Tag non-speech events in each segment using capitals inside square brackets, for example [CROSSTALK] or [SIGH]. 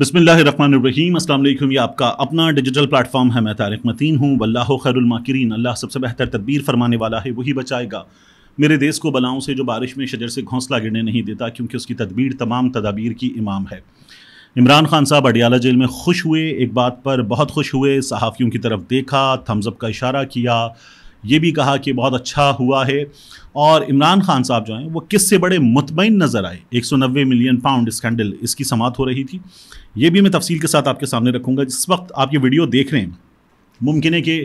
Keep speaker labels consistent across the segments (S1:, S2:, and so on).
S1: बसमीम अल्लाम ये आपका अपना डिजिटल प्लेटफॉर्म है मैं तारिक मतीन हूँ वल्लाह खैरमाकरीन अल्लाह सबसे बेहतर तदबीर फरमाने वाला है वही बचाएगा मेरे देश को बलाओं से जो बारिश में शजर से घोंसला गिरने नहीं देता क्योंकि उसकी तदबीर तमाम तदाबीर की इमाम है इमरान खान साहब अडियाला जेल में खुश हुए एक बात पर बहुत खुश हुए सहाफ़ियों की तरफ देखा थम्सअप का इशारा किया ये भी कहा कि बहुत अच्छा हुआ है और इमरान खान साहब जो हैं वो किस से बड़े मुतमिन नज़र आए एक सौ नब्बे मिलियन पाउंड स्कैंडल इसकी समात हो रही थी ये भी मैं तफसील के साथ आपके सामने रखूँगा जिस वक्त आप ये वीडियो देख रहे हैं मुमकिन है कि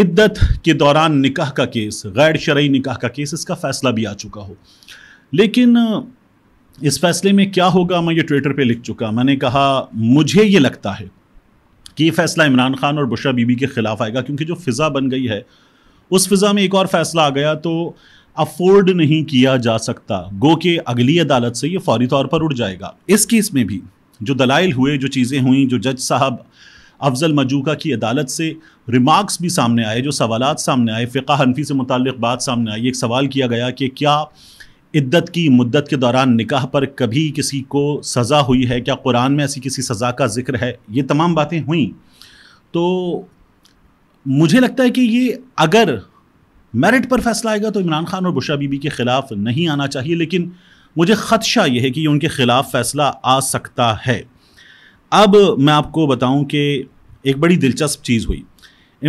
S1: इद्दत के दौरान निकाह का केस गैर शर्य निकाह का केस इसका फ़ैसला भी आ चुका हो लेकिन इस फैसले में क्या होगा मैं ये ट्विटर पे लिख चुका मैंने कहा मुझे ये लगता है कि ये फैसला इमरान खान और बुशरा बीबी के ख़िलाफ़ आएगा क्योंकि जो फ़िज़ा बन गई है उस फिज़ा में एक और फैसला आ गया तो अफोर्ड नहीं किया जा सकता गो के अगली अदालत से ये फौरी तौर पर उड़ जाएगा इस केस में भी जो दलाइल हुए जो चीज़ें हुई जो जज साहब अफजल मजूका की अदालत से रिमार्क्स भी सामने आए जो सवाल सामने आए फ़िका हनफी से मुतल बात सामने आई एक सवाल किया गया कि क्या इद्दत की मुद्दत के दौरान निकाह पर कभी किसी को सज़ा हुई है क्या कुरान में ऐसी किसी सज़ा का जिक्र है ये तमाम बातें हुई तो मुझे लगता है कि ये अगर मेरिट पर फैसला आएगा तो इमरान खान और बुशा बीबी के ख़िलाफ़ नहीं आना चाहिए लेकिन मुझे ख़दशा यह है कि ये उनके ख़िलाफ़ फैसला आ सकता है अब मैं आपको बताऊं कि एक बड़ी दिलचस्प चीज़ हुई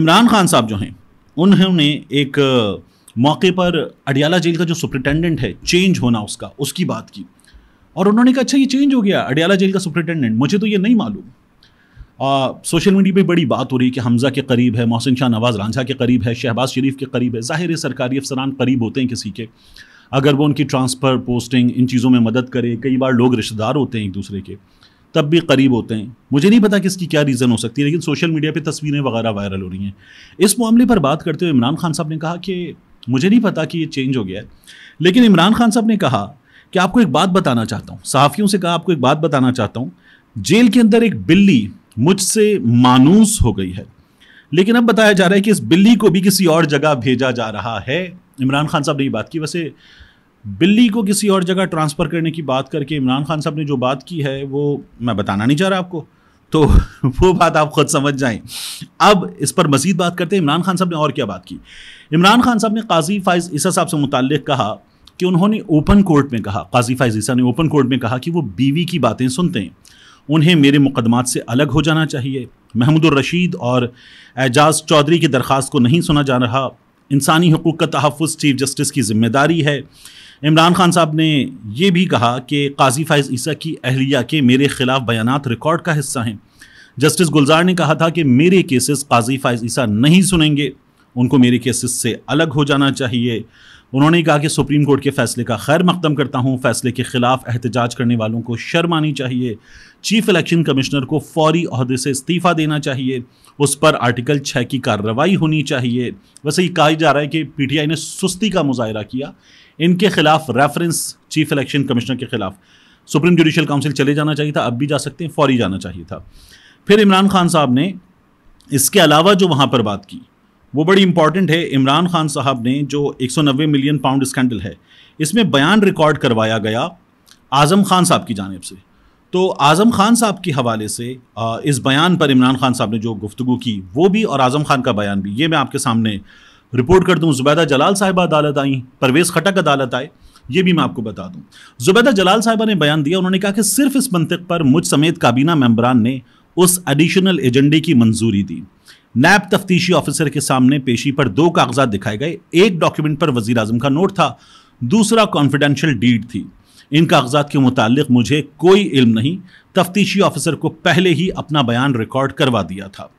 S1: इमरान खान साहब जो हैं उन्होंने एक मौके पर अडियाला जेल का जो सुप्रिटेंडेंट है चेंज होना उसका उसकी बात की और उन्होंने कहा अच्छा ये चेंज हो गया अडियाला जेल का सुप्रिटेंडेंट मुझे तो ये नहीं मालूम सोशल मीडिया पे बड़ी बात हो रही है कि हमजा के करीब है मोहसिन शाह नवाज रांझा के करीब है शहबाज शरीफ के करीब है ज़ाहिर सरकारी अफसरान करीब होते हैं किसी के अगर वो उनकी ट्रांसफ़र पोस्टिंग इन चीज़ों में मदद करे कई बार लोग रिश्तेदार होते हैं एक दूसरे के तब भी करीब होते हैं मुझे नहीं पता कि इसकी क्या रीज़न हो सकती है लेकिन सोशल मीडिया पर तस्वीरें वगैरह वायरल हो रही हैं इस मामले पर बात करते हुए इमरान खान साहब ने कहा कि मुझे नहीं पता कि ये चेंज हो गया है लेकिन इमरान खान साहब ने कहा कि आपको एक बात बताना चाहता हूँ सहाफ़ियों से कहा आपको एक बात बताना चाहता हूँ जेल के अंदर एक बिल्ली मुझसे मानूस हो गई है लेकिन अब बताया जा रहा है कि इस बिल्ली को भी किसी और जगह भेजा जा रहा है इमरान खान साहब ने ये बात की वैसे बिल्ली को किसी और जगह ट्रांसफ़र करने की बात करके इमरान खान साहब ने जो बात की है वो मैं बताना नहीं चाह रहा आपको तो [LAUGHS] वो बात आप खुद समझ जाएं अब इस पर मजीद बात करते हैं इमरान खान साहब ने और क्या बात की इमरान खान साहब ने काजी फाइज ईसा साहब से मुतल कहा कि उन्होंने ओपन कोर्ट में कहा काजी फाइज ईसा ने ओपन कोर्ट में कहा कि वो बीवी की बातें सुनते हैं उन्हें मेरे मुकदमात से अलग हो जाना चाहिए महमूद रशीद और एजाज चौधरी की दरख्वास्त को नहीं सुना जा रहा इंसानी हकूक़ का तहफ़ चीफ जस्टिस की जिम्मेदारी है इमरान खान साहब ने यह भी कहा कि काजी फायज़ ईसा की अहलिया के मेरे ख़िलाफ़ बयानात रिकॉर्ड का हिस्सा हैं जस्टिस गुलजार ने कहा था कि मेरे केसेस काजी फायज़ ईसा नहीं सुनेंगे उनको मेरे केसेस से अलग हो जाना चाहिए उन्होंने कहा कि सुप्रीम कोर्ट के फैसले का खैर मकदम करता हूँ फैसले के खिलाफ एहतजाज करने वालों को शर्म आनी चाहिए चीफ इलेक्शन कमिश्नर को फौरी अहदे से इस्तीफ़ा देना चाहिए उस पर आर्टिकल छः की कार्रवाई होनी चाहिए वैसे ये कहा जा रहा है कि पीटीआई ने सुस्ती का मुजाहरा किया इनके खिलाफ रेफरेंस चीफ इलेक्शन कमिश्नर के खिलाफ सुप्रीम जुडिशल काउंसिल चले जाना चाहिए था अब भी जा सकते हैं फौरी जाना चाहिए था फिर इमरान खान साहब ने इसके अलावा जो वहाँ पर बात की वो बड़ी इंपॉर्टेंट है इमरान खान साहब ने जो 190 मिलियन पाउंड स्कैंडल है इसमें बयान रिकॉर्ड करवाया गया आज़म खान साहब की जानब से तो आज़म खान साहब के हवाले से इस बयान पर इमरान खान साहब ने जो गुफ्तु की वो भी और आज़म खान का बयान भी ये मैं आपके सामने रिपोर्ट कर दूँ ज़ुबैदा जलाल साहिबा अदालत आई परवेज़ खटक अदालत आए ये भी मैं आपको बता दूँ जुबैदा जलाल साहिबा ने बयान दिया उन्होंने कहा कि सिर्फ इस मंतक पर मुझ समेत काबीना मेम्बरान ने उस एडिशनल एजेंडे की मंजूरी दी नैब तफ्तीशी ऑफिसर के सामने पेशी पर दो कागजात दिखाए गए एक डॉक्यूमेंट पर वजीर आजम का नोट था दूसरा कॉन्फिडेंशियल डीड थी इन कागजात के मुतालिक मुझे कोई इल्म नहीं तफ्तीशी ऑफिसर को पहले ही अपना बयान रिकॉर्ड करवा दिया था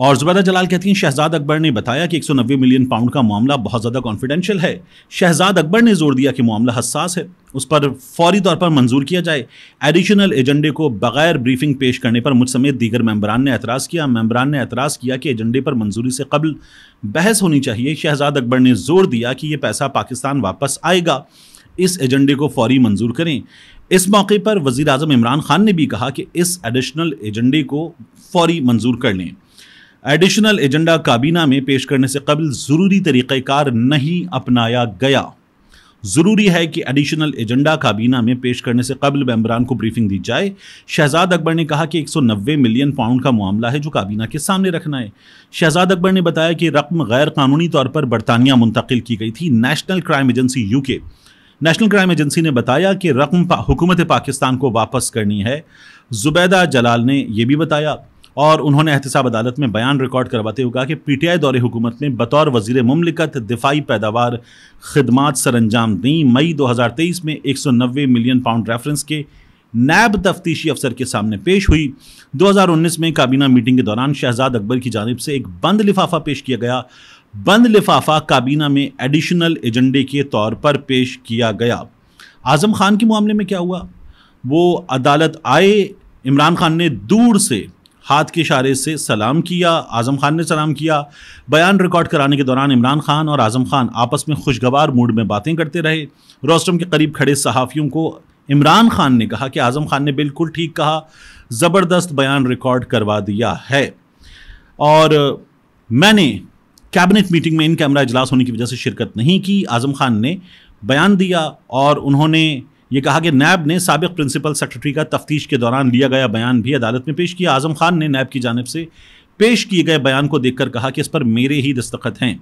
S1: और जुबैदा जलाल कहती हैं शहजाद अकबर ने बताया कि 190 मिलियन पाउंड का मामला बहुत ज़्यादा कॉन्फिडेंशियल है शहजाद अकबर ने जोर दिया कि मामला हसास है उस पर फौरी तौर पर मंजूर किया जाए एडिशनल एजेंडे को बगैर ब्रीफिंग पेश करने पर मुझ समेत दीगर मेम्बरान ने एतराज़ किया मेम्बरान ने एतराज़ किया कि एजेंडे पर मंजूरी से कबल बहस होनी चाहिए शहजाद अकबर ने जोर दिया कि ये पैसा पाकिस्तान वापस आएगा इस एजेंडे को फौरी मंजूर करें इस मौके पर वजीर अजम इमरान खान ने भी कहा कि इस एडिशनल एजेंडे को फौरी मंजूर कर लें एडिशनल एजेंडा काबीना में पेश करने से कबल ज़रूरी तरीक़ेकार नहीं अपनाया गया ज़रूरी है कि एडिशनल एजेंडा काबीना में पेश करने से कबल मम्बरान को ब्रीफिंग दी जाए शहजाद अकबर ने कहा कि 190 मिलियन पाउंड का मामला है जो काबीना के सामने रखना है शहजाद अकबर ने बताया कि रकम गैर कानूनी तौर पर बरतानिया मुंतकिल की गई थी नेशनल क्राइम एजेंसी के नेशनल क्राइम एजेंसी ने बताया कि रकम पा, हुकूमत पाकिस्तान को वापस करनी है जुबैदा जलाल ने यह भी बताया और उन्होंने एहतसाब अदालत में बयान रिकॉर्ड करवाते हुए कहा कि पी टी आई दौरे हुकूमत ने बतौर वजीर ममलिकत दिफाई पैदावार खदमात सर अंजाम दी मई दो हज़ार तेईस में एक सौ नबे मिलियन पाउंड रेफरेंस के नैब तफ्तीशी अफसर के सामने पेश हुई 2019 में काबीना मीटिंग के दौरान शहजाद अकबर की जानब से एक बंद लिफाफा पेश किया गया बंद लिफाफा काबीना में एडिशनल एजेंडे के तौर पर पेश किया गया आज़म खान के मामले में क्या हुआ वो अदालत आए इमरान खान ने दूर से हाथ के इशारे से सलाम किया आज़म खान ने सलाम किया बयान रिकॉर्ड कराने के दौरान इमरान खान और आज़म खान आपस में खुशगवार मूड में बातें करते रहे रोस्टम के करीब खड़े सहाफ़ियों को इमरान खान ने कहा कि आज़म खान ने बिल्कुल ठीक कहा ज़बरदस्त बयान रिकॉर्ड करवा दिया है और मैंने कैबिनेट मीटिंग में इन कैमरा इजलास होने की वजह से शिरकत नहीं की आज़म खान ने बयान दिया और उन्होंने ये कहा कि नैब ने सबक प्रिंसिपल सेक्रेटरी का तफ्तीश के दौरान लिया गया बयान भी अदालत में पेश किया आजम खान ने नैब की जानब से पेश किए गए बयान को देखकर कहा कि इस पर मेरे ही दस्तखत हैं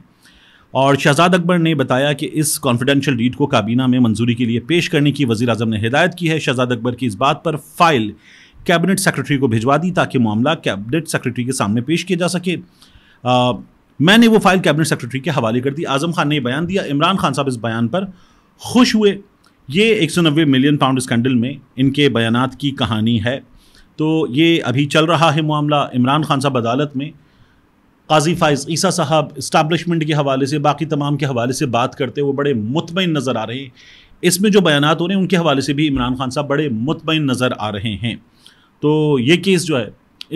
S1: और शहजाद अकबर ने बताया कि इस कॉन्फिडेंशियल डीड को काबीना में मंजूरी के लिए पेश करने की वजी अजम ने हिदायत की है शहजाद अकबर की इस बात पर फाइल कैबिनेट सेक्रेटरी को भिजवा दी ताकि मामला कैबिनेट सेक्रेटरी के सामने पेश किया जा सके आ, मैंने वो फाइल कैबिनेट सेक्रेटरी के हवाले कर दी आजम खान ने बयान दिया इमरान खान साहब इस बयान पर खुश हुए ये 190 मिलियन पाउंड स्कैंडल में इनके बयान की कहानी है तो ये अभी चल रहा है मामला इमरान खान साहब अदालत में काजी फाइज ईसा साहब इस्टाब्लिशमेंट के हवाले से बाकी तमाम के हवाले से बात करते वो बड़े मुतमिन नज़र आ रहे हैं इसमें जो बयान हो रहे हैं उनके हवाले से भी इमरान खान साहब बड़े मुतमिन नज़र आ रहे हैं तो ये केस जो है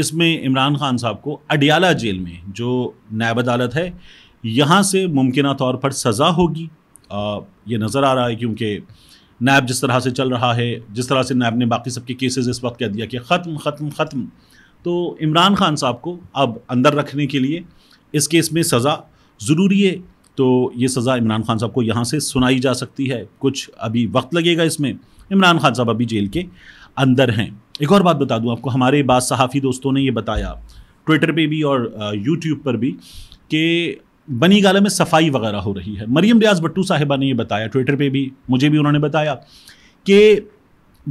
S1: इसमें इमरान खान साहब को अडियाला जेल में जो नायब अदालत है यहाँ से मुमकिन तौर पर सज़ा होगी ये नज़र आ रहा है क्योंकि नैब जिस तरह से चल रहा है जिस तरह से नैब ने बाकी सबके केसेस इस वक्त कह दिया कि ख़त्म ख़त्म ख़त्म तो इमरान खान साहब को अब अंदर रखने के लिए इस केस में सज़ा ज़रूरी है तो ये सज़ा इमरान खान साहब को यहाँ से सुनाई जा सकती है कुछ अभी वक्त लगेगा इसमें इमरान खान साहब अभी जेल के अंदर हैं एक और बात बता दूँ आपको हमारे बाद सहाफ़ी दोस्तों ने ये बताया ट्विटर पर भी और यूट्यूब पर भी कि बनी गाला में सफाई वगैरह हो रही है मरीम रियाज भट्टू साहिबा ने ये बताया ट्विटर पे भी मुझे भी उन्होंने बताया कि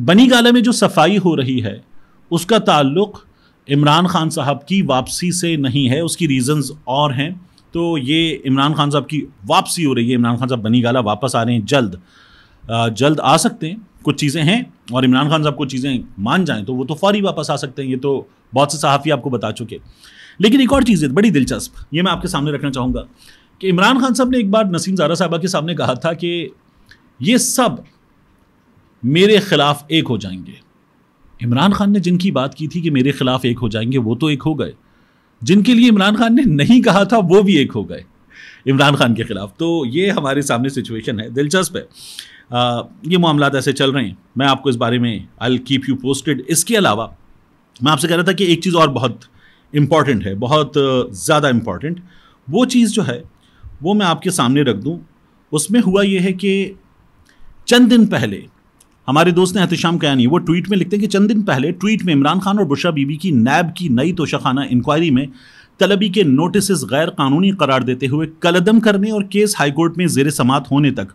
S1: बनी गाला में जो सफाई हो रही है उसका ताल्लुक़ इमरान खान साहब की वापसी से नहीं है उसकी रीज़न्स और हैं तो ये इमरान खान साहब की वापसी हो रही है इमरान खान साहब बनी गाला वापस आ रहे हैं जल्द जल्द आ सकते हैं कुछ चीज़ें हैं और इमरान खान साहब कुछ चीज़ें मान जाएँ तो वो तो फौरी वापस आ सकते हैं ये तो बहुत से सहाफ़ी आपको बता चुके लेकिन एक और चीज़ है बड़ी दिलचस्प ये मैं आपके सामने रखना चाहूँगा कि इमरान खान साहब ने एक बार नसीम जारा साहबा के सामने कहा था कि ये सब मेरे खिलाफ एक हो जाएंगे इमरान खान ने जिनकी बात की थी कि मेरे खिलाफ एक हो जाएंगे वो तो एक हो गए जिनके लिए इमरान खान ने नहीं कहा था वो भी एक हो गए इमरान खान के खिलाफ तो ये हमारे सामने सिचुएशन है दिलचस्प है आ, ये मामला ऐसे चल रहे हैं मैं आपको इस बारे में आई कीप यू पोस्टेड इसके अलावा मैं आपसे कह रहा था कि एक चीज़ और बहुत इम्पॉर्टेंट है बहुत ज़्यादा इम्पॉर्टेंट वो चीज़ जो है वो मैं आपके सामने रख दूँ उसमें हुआ ये है कि चंद दिन पहले हमारे दोस्त ने एहतशाम कयानी वो ट्वीट में लिखते हैं कि चंद दिन पहले ट्वीट में इमरान खान और बुशा बीबी की नैब की नई तोशाखाना इंक्वायरी में तलबी के नोटिस गैर कानूनी करार देते हुए कलदम करने और केस हाईकोर्ट में जेर समात होने तक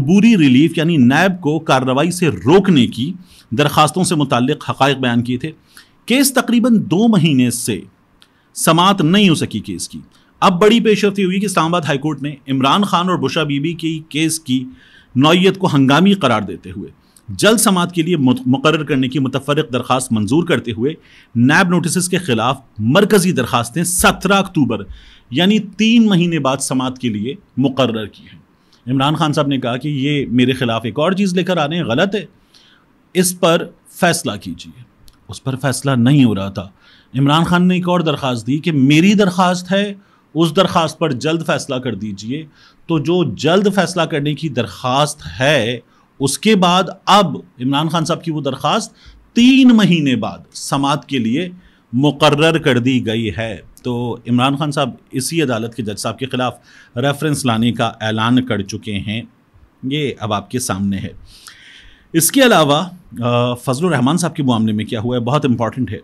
S1: अबूरी रिलीफ यानी नैब को कार्रवाई से रोकने की दरखास्तों से मुतल हक़ बयान किए थे केस तकरीबन दो महीने से समाप्त नहीं हो सकी केस की अब बड़ी पेशरफी हुई कि इस्लामाबाद हाईकोर्ट ने इमरान खान और बुशा बीबी की केस की नौीयत को हंगामी करार देते हुए जल्द समात के लिए मुकर करने की मुतफरक दरख्वास्त मंजूर करते हुए नैब नोटिस के खिलाफ मरकजी दरखास्तें सत्रह अक्टूबर यानी तीन महीने बाद समात के लिए मुकर की हैं इमरान खान साहब ने कहा कि ये मेरे खिलाफ एक और चीज़ लेकर आ रहे हैं गलत है इस पर फैसला कीजिए उस पर फैसला नहीं हो रहा था इमरान खान ने एक और दरख्वास्त दी कि मेरी दरख्वास्त है उस दरख्वास्त पर जल्द फैसला कर दीजिए तो जो जल्द फैसला करने की दरख्वास्त है उसके बाद अब इमरान खान साहब की वो दरख्वास्त तीन महीने बाद समात के लिए मुकर्र कर दी गई है तो इमरान खान साहब इसी अदालत के जज साहब के ख़िलाफ़ रेफरेंस लाने का ऐलान कर चुके हैं ये अब आपके सामने है इसके अलावा फजल रहमान साहब के मामले में क्या हुआ है बहुत इंपॉर्टेंट है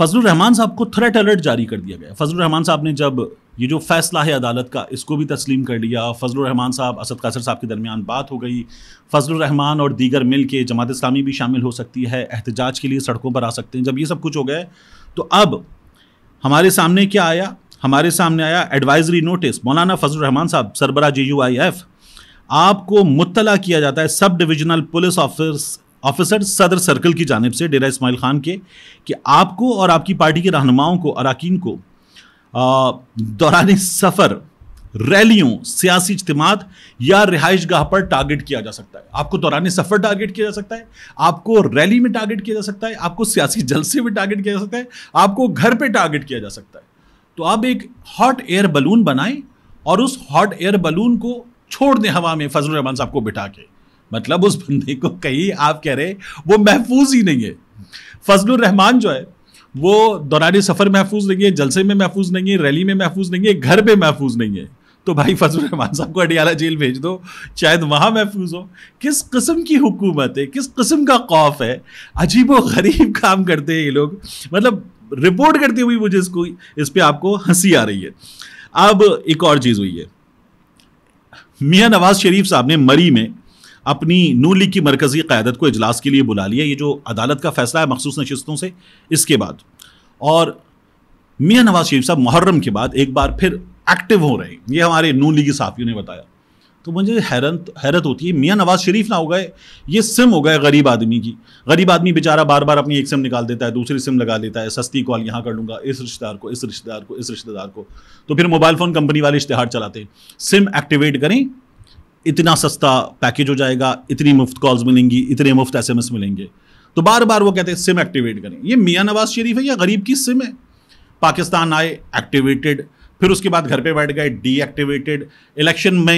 S1: फजल रहमान साहब को थ्रेट अलर्ट जारी कर दिया गया फजल रहमान साहब ने जब ये जो फैसला है अदालत का इसको भी तस्लीम कर लिया फजल रहमान साहब असद कासर साहब के दरमियान बात हो गई फजल रहमान और दीगर मिल के जमात इस्लामी भी शामिल हो सकती है एहतजाज के लिए सड़कों पर आ सकते हैं जब ये सब कुछ हो गए तो अब हमारे सामने क्या आया हमारे सामने आया एडवाइजरी नोटिस मौलाना फजल रहमान साहब सरबरा जे यू आई एफ आपको मुतला किया जाता है sub divisional police office officer Sadar circle की जानब से डेरा इसमाइल खान के कि आपको और आपकी पार्टी के रहनुमाओं को अरकान को दौरान सफ़र रैलियों सियासी इज्तम या रिहाइश गाह पर टारगेट किया जा सकता है आपको दौरान सफ़र टारगेट किया जा सकता है आपको रैली में टारगेट किया जा सकता है आपको सियासी जलसे में टारगेट किया जा सकता है आपको घर पर टारगेट किया जा सकता है तो आप एक हॉट एयर बलून बनाएं और उस हॉट एयर बलून को छोड़ दें हवा में फजल रहमान साहब को बिठा के मतलब उस बंदे को कहीं आप कह रहे वो महफूज ही नहीं है फजल रहमान जो है वो दौरान सफ़र महफूज नहीं है जलसे में महफूज नहीं है रैली में महफूज नहीं है घर पे महफूज नहीं है तो भाई फजल रहमान साहब को अडियाला जेल भेज दो शायद वहाँ महफूज हो किस किस्म की हुकूमत है किस किस्म का खौफ है अजीब व गरीब काम करते हैं ये लोग मतलब रिपोर्ट करती हुई मुझे इसको इस पर आपको हंसी आ रही है अब एक और चीज़ हुई है मियाँ नवाज शरीफ साहब ने मरी में अपनी नू लीग की मरकजी क्यादत को अजलास के लिए बुला लिया ये जो अदालत का फैसला है मखसूस नशस्तों से इसके बाद और मियाँ नवाज शरीफ साहब मुहर्रम के बाद एक बार फिर एक्टिव हो रहे हैं ये हमारे नू लीगी साफियों ने बताया तो मुझे हैरत हैरत होती है मियाँ नवाज शरीफ ना हो गए ये सिम हो गए गरीब आदमी की गरीब आदमी बेचारा बार बार अपनी एक सिम निकाल देता है दूसरी सिम लगा लेता है सस्ती कॉल यहाँ कर लूँगा इस रिश्तेदार को इस रिश्तेदार को इस रिश्तेदार को तो फिर मोबाइल फ़ोन कंपनी वाले इश्तहार चलाते हैं सिम एक्टिवेट करें इतना सस्ता पैकेज हो जाएगा इतनी मुफ्त कॉल्स मिलेंगी इतने मुफ्त एस मिलेंगे तो बार बार वो कहते हैं सिम एक्टिवेट करें ये मियाँ नवाज शरीफ है या गरीब की सिम है पाकिस्तान आए एक्टिवेटेड फिर उसके बाद घर पे बैठ गए डीएक्टिवेटेड इलेक्शन में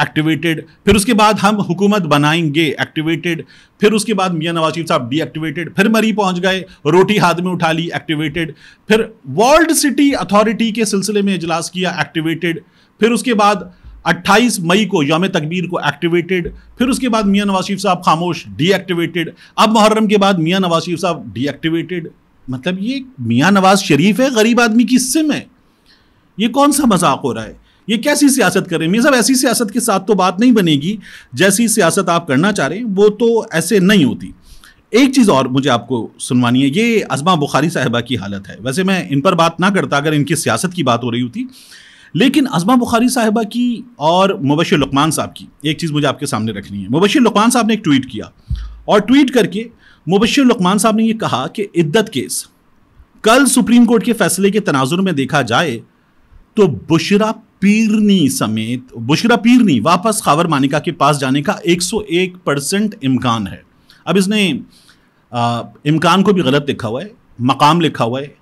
S1: एक्टिवेटेड फिर उसके बाद हम हुकूमत बनाएंगे एक्टिवेटेड फिर उसके बाद मियाँ नवाज शरीफ साहब डीएक्टिवेटेड फिर मरी पहुंच गए रोटी हाथ में उठा ली एक्टिवेटेड फिर वर्ल्ड सिटी अथॉरिटी के सिलसिले में इजलास किया एक्टिवेटेड फिर उसके बाद अट्ठाईस मई को यौम तकबीर को एक्टिवेटेड फिर उसके बाद मियाँ नवाज शरीफ साहब खामोश डीएक्टिवेटेड अब मुहर्रम के बाद मियाँ नवाज शरीफ साहब डीएक्टिवेटेड मतलब ये मियाँ नवाज शरीफ है गरीब आदमी की सिम है ये कौन सा मजाक हो रहा है ये कैसी सियासत कर रहे हैं मियाँ साहब ऐसी सियासत के साथ तो बात नहीं बनेगी जैसी सियासत आप करना चाह रहे हैं वो तो ऐसे नहीं होती एक चीज़ और मुझे आपको सुनवानी है ये अजमा बुखारी साहिबा की हालत है वैसे मैं इन पर बात ना करता अगर इनकी सियासत की बात हो रही होती लेकिन अजमा बुखारी साहिबा की और मुबशर लकमान साहब की एक चीज़ मुझे आपके सामने रखनी है मुबशर लकमान साहब ने एक ट्वीट किया और ट्वीट करके मुबशर लकमान साहब ने यह कहा कि इद्दत केस कल सुप्रीम कोर्ट के फैसले के तनाजुर में देखा जाए तो बुशरा पीरनी समेत बुशरा पीरनी वापस खावर मानिका के पास जाने का 101 परसेंट इम्कान है अब इसने इम्कान को भी गलत लिखा हुआ है मकाम लिखा हुआ है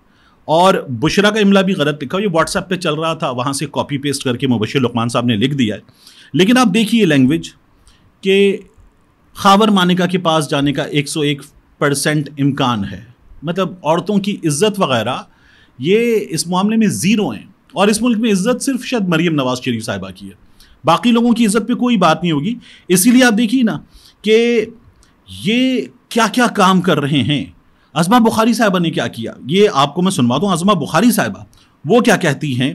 S1: और बुशरा का इमला भी गलत लिखा ये व्हाट्सएप पे चल रहा था वहाँ से कॉपी पेस्ट करके मुबशर लुकमान साहब ने लिख दिया है लेकिन आप देखिए लैंग्वेज कि खावर मानिका के पास जाने का 101 परसेंट इम्कान है मतलब औरतों की इज्जत वगैरह ये इस मामले में ज़ीरो हैं और इस मुल्क में इज्जत सिर्फ शायद मरीम नवाज़ शरीफ साहिबा की है बाकी लोगों की इज्जत पे कोई बात नहीं होगी इसीलिए आप देखिए ना कि ये क्या क्या काम कर रहे हैं अजमा बुखारी साहबा ने क्या किया ये आपको मैं सुनवा दूँ अजमा बुखारी साहबा वो क्या कहती हैं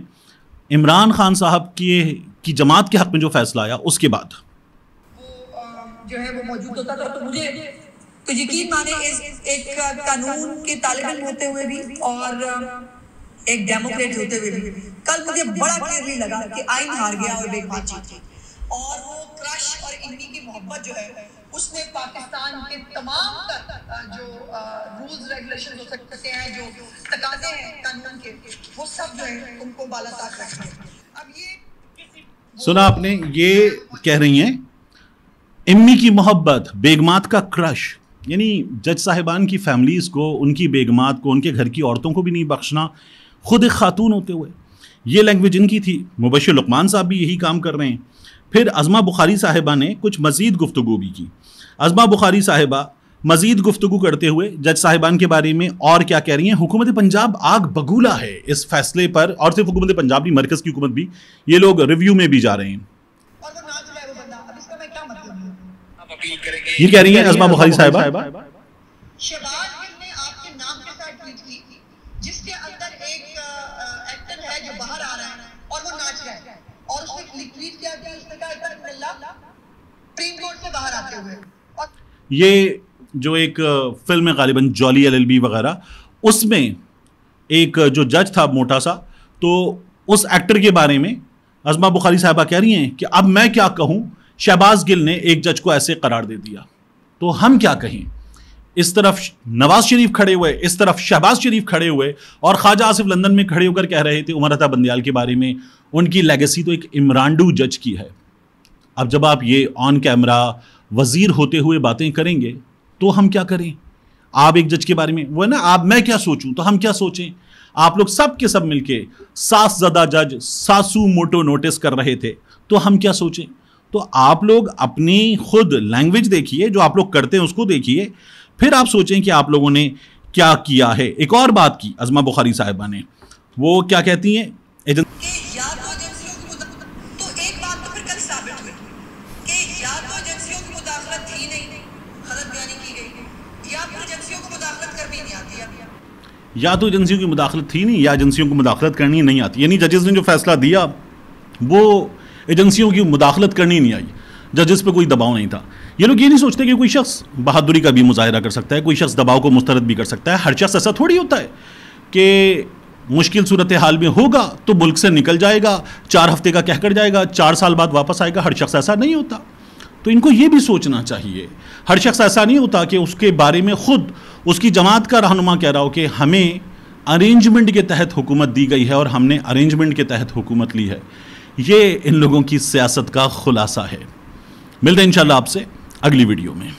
S1: इमरान खान साहब के की जमात के हक में जो फैसला आया उसके बाद जो है वो मौजूद होता था तो मुझे
S2: तो यकीन माने
S1: इस एक कानून के तालिब होते हुए भी और एक डेमोक्रेट होते हुए भी कल मुझे बड़ा क्लियरली लगा कि आईन हार गया और बेगबाजी और वो क्रश और इन्हीं की मोहब्बत जो है उसने पाकिस्तान के तमाम जो रूल्स रेगुलेशन हो सकते हैं जो तकाजे हैं कानून के वो सब जो है उनको बाला ताक रखने अब ये सुना आपने ये कह रही हैं इम्मी की मोहब्बत बेगमात का क्रश यानी जज साहिबान की फैमिलीज़ को उनकी बेगमात को उनके घर की औरतों को भी नहीं बख्शना खुद एक खातून होते हुए ये लैंग्वेज इनकी थी मुबशर लकमान साहब भी यही काम कर रहे हैं फिर अजमा बुखारी साहिबा ने कुछ मज़ीद गुफ्तु भी की अजमा बुखारी साहिबा मज़ीद गुफ्तु करते हुए जज साहिबान के बारे में और क्या कह रही हैं हुकूमत पंजाब आग बगूला है इस फैसले पर और सिर्फ हुकूमत पंजाब नहीं मरकज़ की हुकूमत भी ये लोग रिव्यू में भी जा रहे हैं ये कह रही हैं अजमा बुखारी साहिबा ये जो एक फिल्म है गालिबन जॉली एल वगैरह उसमें एक जो जज था मोटा सा तो उस एक्टर के बारे में अजमा बुखारी साहबा कह रही हैं कि अब मैं क्या कहूँ शहबाज गिल ने एक जज को ऐसे करार दे दिया तो हम क्या कहें इस तरफ नवाज शरीफ खड़े हुए इस तरफ शहबाज शरीफ खड़े हुए और ख्वाजा आसिफ लंदन में खड़े होकर कह रहे थे उमर अता बंदयाल के बारे में उनकी लेगेसी तो एक इमरान्डू जज की है अब जब आप ये ऑन कैमरा वज़ीर होते हुए बातें करेंगे तो हम क्या करें आप एक जज के बारे में वो है ना आप मैं क्या सोचूं तो हम क्या सोचें आप लोग सब के सब मिलके सास ज़दा जज सासू मोटो नोटिस कर रहे थे तो हम क्या सोचें तो आप लोग अपनी खुद लैंग्वेज देखिए जो आप लोग करते हैं उसको देखिए फिर आप सोचें कि आप लोगों ने क्या किया है एक और बात की अजमा बुखारी साहिबा ने वो क्या कहती हैं एजेंसी या तो एजेंसियों की मुदाखलत थी नहीं या एजेंसियों को मुदाखलत करनी नहीं आती यानी जजेस ने जो फैसला दिया वो एजेंसियों की मुदाखलत करनी नहीं आई जजेस पे कोई दबाव नहीं था ये लोग ये नहीं सोचते कि कोई शख्स बहादुरी का भी मुजाहरा कर सकता है कोई शख्स दबाव को मुस्तरद भी कर सकता है हर शख्स ऐसा थोड़ी होता है कि मुश्किल सूरत हाल में होगा तो मुल्क से निकल जाएगा चार हफ्ते का कहकर कर जाएगा चार साल बाद वापस आएगा हर शख्स ऐसा नहीं होता तो इनको ये भी सोचना चाहिए हर शख्स ऐसा नहीं होता कि उसके बारे में ख़ुद उसकी जमात का रहनुमा कह रहा हो कि हमें अरेंजमेंट के तहत हुकूमत दी गई है और हमने अरेंजमेंट के तहत हुकूमत ली है ये इन लोगों की सियासत का खुलासा है मिलते हैं इंशाल्लाह आपसे अगली वीडियो में